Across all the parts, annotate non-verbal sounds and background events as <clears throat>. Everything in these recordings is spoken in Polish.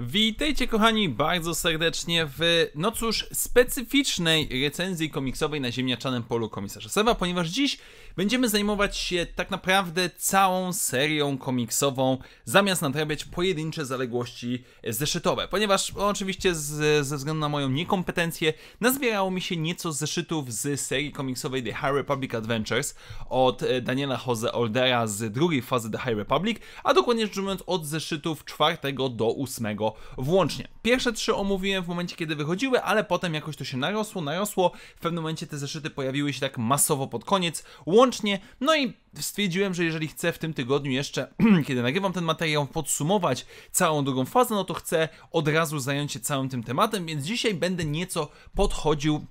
Witajcie kochani bardzo serdecznie w, no cóż, specyficznej recenzji komiksowej na ziemniaczanym polu komisarza Seba, ponieważ dziś będziemy zajmować się tak naprawdę całą serią komiksową, zamiast nadrabiać pojedyncze zaległości zeszytowe, ponieważ no, oczywiście z, ze względu na moją niekompetencję nazbierało mi się nieco zeszytów z serii komiksowej The High Republic Adventures od e, Daniela Jose Oldera z drugiej fazy The High Republic, a dokładnie rzecz biorąc od zeszytów czwartego do ósmego tego włącznie. Pierwsze trzy omówiłem w momencie, kiedy wychodziły, ale potem jakoś to się narosło, narosło. W pewnym momencie te zeszyty pojawiły się tak masowo pod koniec, łącznie. No i stwierdziłem, że jeżeli chcę w tym tygodniu jeszcze, <clears throat> kiedy nagrywam ten materiał, podsumować całą drugą fazę, no to chcę od razu zająć się całym tym tematem, więc dzisiaj będę nieco podchodził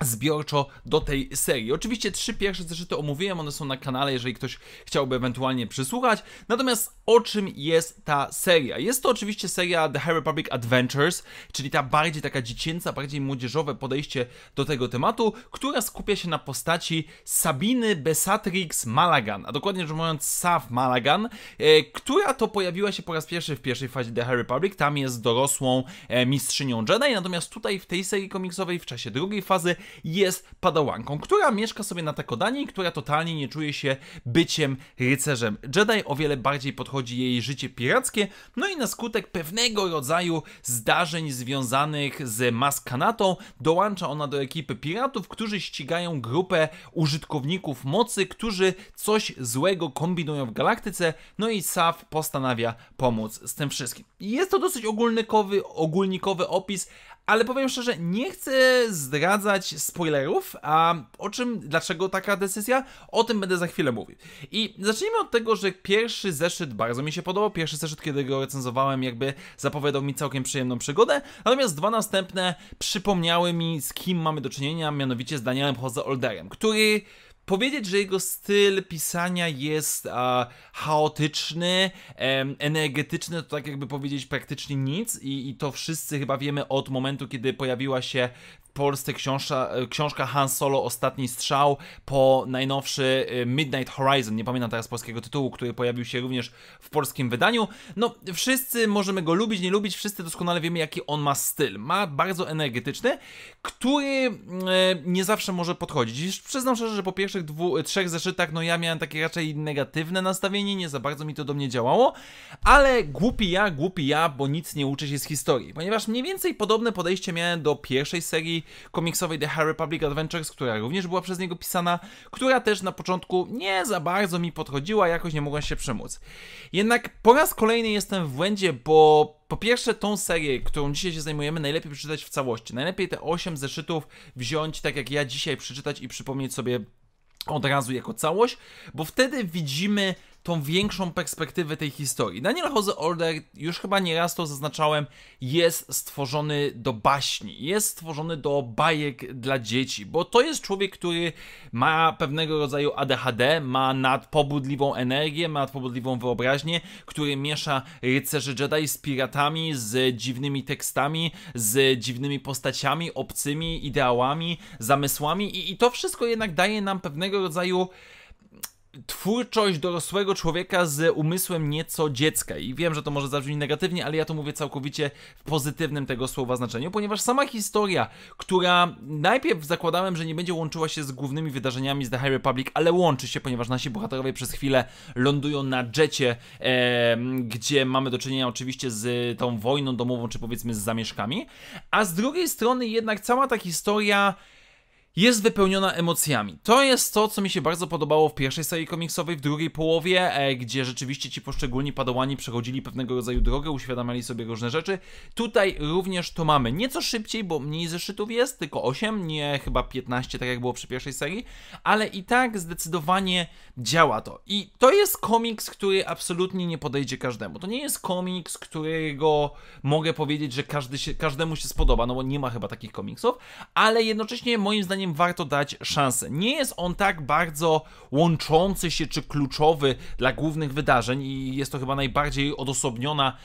zbiorczo do tej serii. Oczywiście trzy pierwsze zeszyty omówiłem, one są na kanale, jeżeli ktoś chciałby ewentualnie przysłuchać. Natomiast o czym jest ta seria? Jest to oczywiście seria The High Republic Adventures, czyli ta bardziej taka dziecięca, bardziej młodzieżowe podejście do tego tematu, która skupia się na postaci Sabiny Besatrix Malagan, a dokładnie rzecz mówiąc Sav Malagan, e, która to pojawiła się po raz pierwszy w pierwszej fazie The High Republic, tam jest dorosłą e, mistrzynią Jedi, natomiast tutaj w tej serii komiksowej w czasie drugiej fazy jest padałanką, która mieszka sobie na Takodanie i która totalnie nie czuje się byciem rycerzem Jedi. O wiele bardziej podchodzi jej życie pirackie, no i na skutek pewnego rodzaju zdarzeń związanych z Maskanatą dołącza ona do ekipy piratów, którzy ścigają grupę użytkowników mocy, którzy coś złego kombinują w galaktyce, no i Saf postanawia pomóc z tym wszystkim. Jest to dosyć ogólnikowy, ogólnikowy opis, ale powiem szczerze, nie chcę zdradzać spoilerów, a o czym, dlaczego taka decyzja, o tym będę za chwilę mówił. I zacznijmy od tego, że pierwszy zeszyt bardzo mi się podobał, pierwszy zeszyt, kiedy go recenzowałem, jakby zapowiadał mi całkiem przyjemną przygodę, natomiast dwa następne przypomniały mi, z kim mamy do czynienia, mianowicie z Danielem Jose Olderem, który powiedzieć, że jego styl pisania jest chaotyczny, energetyczny, to tak jakby powiedzieć praktycznie nic I, i, to wszyscy chyba wiemy od momentu, kiedy pojawiła się Polsce książka, e, książka Han Solo Ostatni Strzał po najnowszy e, Midnight Horizon, nie pamiętam teraz polskiego tytułu, który pojawił się również w polskim wydaniu. No, wszyscy możemy go lubić, nie lubić, wszyscy doskonale wiemy jaki on ma styl. Ma bardzo energetyczny, który e, nie zawsze może podchodzić. Przyznam szczerze, że po pierwszych dwu, trzech zeszytach, no ja miałem takie raczej negatywne nastawienie, nie za bardzo mi to do mnie działało, ale głupi ja, głupi ja, bo nic nie uczy się z historii, ponieważ mniej więcej podobne podejście miałem do pierwszej serii komiksowej The High Republic Adventures, która również była przez niego pisana, która też na początku nie za bardzo mi podchodziła, jakoś nie mogłem się przemóc. Jednak po raz kolejny jestem w błędzie, bo po pierwsze tą serię, którą dzisiaj się zajmujemy, najlepiej przeczytać w całości. Najlepiej te 8 zeszytów wziąć, tak jak ja dzisiaj, przeczytać i przypomnieć sobie od razu jako całość, bo wtedy widzimy tą większą perspektywę tej historii. Daniel hose Older, już chyba nieraz to zaznaczałem, jest stworzony do baśni, jest stworzony do bajek dla dzieci, bo to jest człowiek, który ma pewnego rodzaju ADHD, ma nadpobudliwą energię, ma nadpobudliwą wyobraźnię, który miesza rycerzy Jedi z piratami, z dziwnymi tekstami, z dziwnymi postaciami, obcymi ideałami, zamysłami i, i to wszystko jednak daje nam pewnego rodzaju twórczość dorosłego człowieka z umysłem nieco dziecka. I wiem, że to może zabrzmi negatywnie, ale ja to mówię całkowicie w pozytywnym tego słowa znaczeniu, ponieważ sama historia, która najpierw zakładałem, że nie będzie łączyła się z głównymi wydarzeniami z The High Republic, ale łączy się, ponieważ nasi bohaterowie przez chwilę lądują na jetcie, e, gdzie mamy do czynienia oczywiście z tą wojną domową, czy powiedzmy z zamieszkami, a z drugiej strony jednak cała ta historia jest wypełniona emocjami. To jest to, co mi się bardzo podobało w pierwszej serii komiksowej, w drugiej połowie, e, gdzie rzeczywiście ci poszczególni padałani przechodzili pewnego rodzaju drogę, uświadamiali sobie różne rzeczy. Tutaj również to mamy. Nieco szybciej, bo mniej zeszytów jest, tylko 8, nie chyba 15, tak jak było przy pierwszej serii, ale i tak zdecydowanie działa to. I to jest komiks, który absolutnie nie podejdzie każdemu. To nie jest komiks, którego mogę powiedzieć, że każdy się, każdemu się spodoba, no bo nie ma chyba takich komiksów, ale jednocześnie moim zdaniem zdaniem warto dać szansę. Nie jest on tak bardzo łączący się czy kluczowy dla głównych wydarzeń i jest to chyba najbardziej odosobniona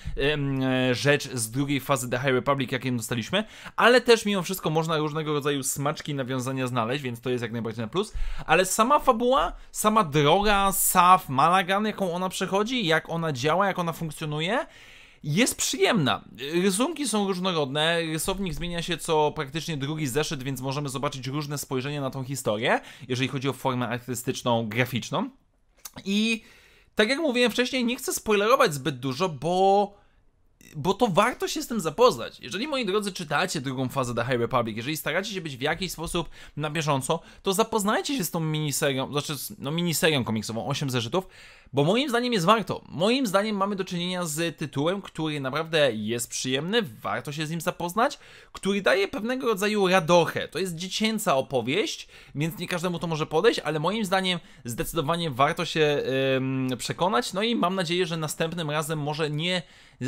rzecz z drugiej fazy The High Republic, jakim dostaliśmy, ale też mimo wszystko można różnego rodzaju smaczki nawiązania znaleźć, więc to jest jak najbardziej na plus. Ale sama fabuła, sama droga, Saf, Malagan, jaką ona przechodzi, jak ona działa, jak ona funkcjonuje, jest przyjemna. Rysunki są różnorodne, rysownik zmienia się co praktycznie drugi zeszyt, więc możemy zobaczyć różne spojrzenia na tą historię, jeżeli chodzi o formę artystyczną, graficzną. I tak jak mówiłem wcześniej, nie chcę spoilerować zbyt dużo, bo bo to warto się z tym zapoznać. Jeżeli, moi drodzy, czytacie drugą fazę The High Republic, jeżeli staracie się być w jakiś sposób na bieżąco, to zapoznajcie się z tą miniserią, znaczy no, miniserią komiksową 8 zeszytów, bo moim zdaniem jest warto. Moim zdaniem mamy do czynienia z tytułem, który naprawdę jest przyjemny, warto się z nim zapoznać, który daje pewnego rodzaju radochę. To jest dziecięca opowieść, więc nie każdemu to może podejść, ale moim zdaniem zdecydowanie warto się yy, przekonać, no i mam nadzieję, że następnym razem może nie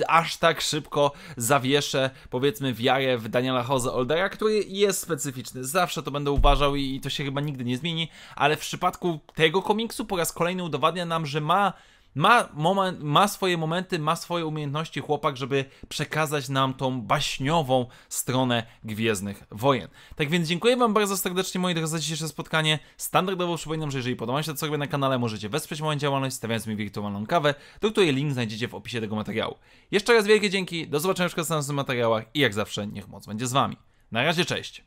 aż tak tak szybko zawieszę, powiedzmy, wiarę w Daniela Jose Oldera, który jest specyficzny. Zawsze to będę uważał i to się chyba nigdy nie zmieni, ale w przypadku tego komiksu po raz kolejny udowadnia nam, że ma ma, moment, ma swoje momenty, ma swoje umiejętności chłopak, żeby przekazać nam tą baśniową stronę Gwiezdnych Wojen. Tak więc dziękuję Wam bardzo serdecznie, moi drodzy, za dzisiejsze spotkanie. Standardowo przypominam, że jeżeli podoba mi się to, co robię na kanale, możecie wesprzeć moją działalność, stawiając mi wirtualną kawę, do której link znajdziecie w opisie tego materiału. Jeszcze raz wielkie dzięki, do zobaczenia w następnych materiałach i jak zawsze niech moc będzie z Wami. Na razie, cześć!